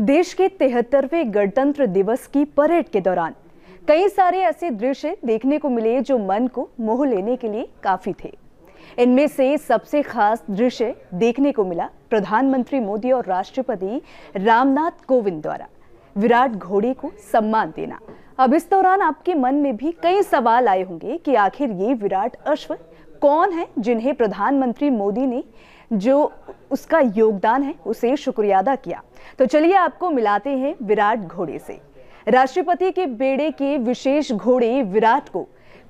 देश के तिहत्तरवे गणतंत्र दिवस की परेड के दौरान कई सारे ऐसे दृश्य देखने को मिले जो मन को मोह लेने के लिए काफी थे इनमें से सबसे खास दृश्य देखने को मिला प्रधानमंत्री मोदी और राष्ट्रपति रामनाथ कोविंद द्वारा विराट घोड़े को सम्मान देना अब इस दौरान आपके मन में भी कई सवाल आए होंगे कि आखिर ये विराट अश्व कौन हैं जिन्हें प्रधानमंत्री मोदी ने जो उसका योगदान है उसे शुक्रिया अदा किया तो चलिए आपको मिलाते हैं विराट घोड़े से राष्ट्रपति के बेड़े के विशेष घोड़े विराट को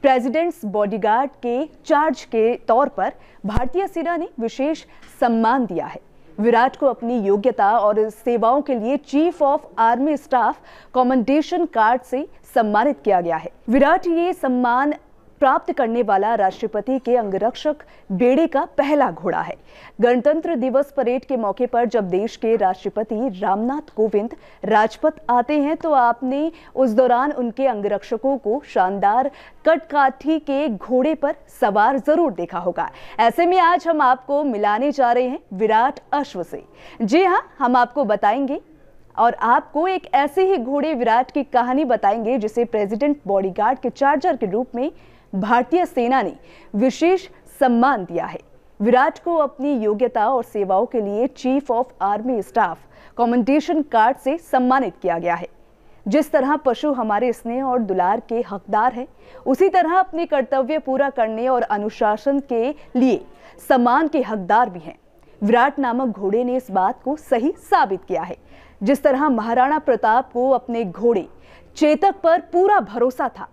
प्रेसिडेंट्स बॉडीगार्ड के चार्ज के तौर पर भारतीय सेना ने विशेष सम्मान दिया है विराट को अपनी योग्यता और सेवाओं के लिए chief of army staff commendation card से सम्मानित किया गया है विराट ये सम्मान प्राप्त करने वाला राष्ट्रपति के अंगरक्षक बेड़े का पहला घोड़ा है गणतंत्र दिवस परेड के मौके पर जब देश के राष्ट्रपति रामनाथ कोविंद राजपथ आते हैं तो आपने उस दौरान उनके अंगरक्षकों को शानदार कटकाठी के घोड़े पर सवार जरूर देखा होगा ऐसे में आज हम आपको मिलाने जा रहे हैं विराट अश्व से जी हाँ हम आपको बताएंगे और आपको एक ऐसे ही घोड़े विराट की कहानी बताएंगे जिसे प्रेसिडेंट बॉडीगार्ड के चार्जर के रूप में भारतीय सेना ने विशेष सम्मान दिया है विराट को अपनी योग्यता और सेवाओं के लिए chief of army staff commendation card से सम्मानित किया गया है जिस तरह पशु हमारे स्नेह और दुलार के हकदार हैं उसी तरह अपने कर्तव्य पूरा करने और अनुशासन के लिए सम्मान के हकदार भी हैं विराट नामक घोड़े ने इस बात को सही साबित किया है जिस तरह महाराणा प्रताप को अपने घोड़े चेतक पर पूरा भरोसा था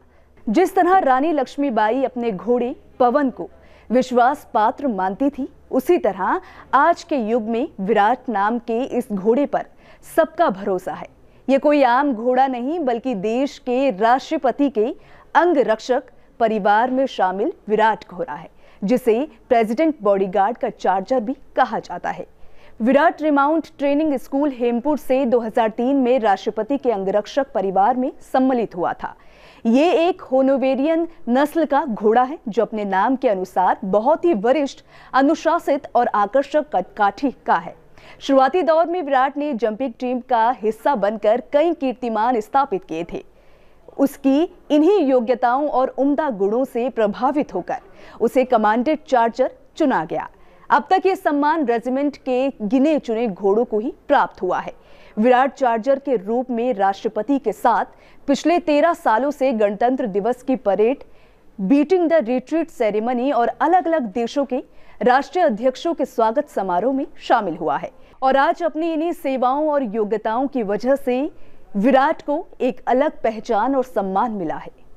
जिस तरह रानी लक्ष्मीबाई अपने घोड़े पवन को विश्वास पात्र मानती थी उसी तरह आज के युग में विराट नाम के इस घोड़े पर सबका भरोसा है ये कोई आम घोड़ा नहीं बल्कि देश के राष्ट्रपति के अंग रक्षक परिवार में शामिल विराट घोड़ा है जिसे प्रेसिडेंट बॉडीगार्ड का चार्जर भी कहा जाता है Virat remount training school Hempur से 2003 में राष्ट्रपति के अंगरक्षक परिवार में सम्मिलित हुआ था ये एक होनोवेरियन नस्ल का घोड़ा है जो अपने नाम के अनुसार बहुत ही वरिष्ठ अनुशासित और आकर्षक कटकाठी का है शुरुआती दौर में विराट ने जंपिंग टीम का हिस्सा बनकर कई कीर्तिमान स्थापित किए थे उसकी इन्हीं योग्यताओं और उम्दा गुणों से प्रभावित होकर उसे कमांडेड चार्जर चुना गया अब तक ये सम्मान रेजिमेंट के गिने चुने घोड़ों को ही प्राप्त हुआ है विराट चार्जर के रूप में राष्ट्रपति के साथ पिछले तेरह सालों से गणतंत्र दिवस की parade beating the retreat ceremony और अलग अलग देशों के राष्ट्रीय अध्यक्षों के स्वागत समारोह में शामिल हुआ है और आज अपनी इन्हीं सेवाओं और योग्यताओं की वजह से विराट को एक अलग पहचान और सम्मान मिला है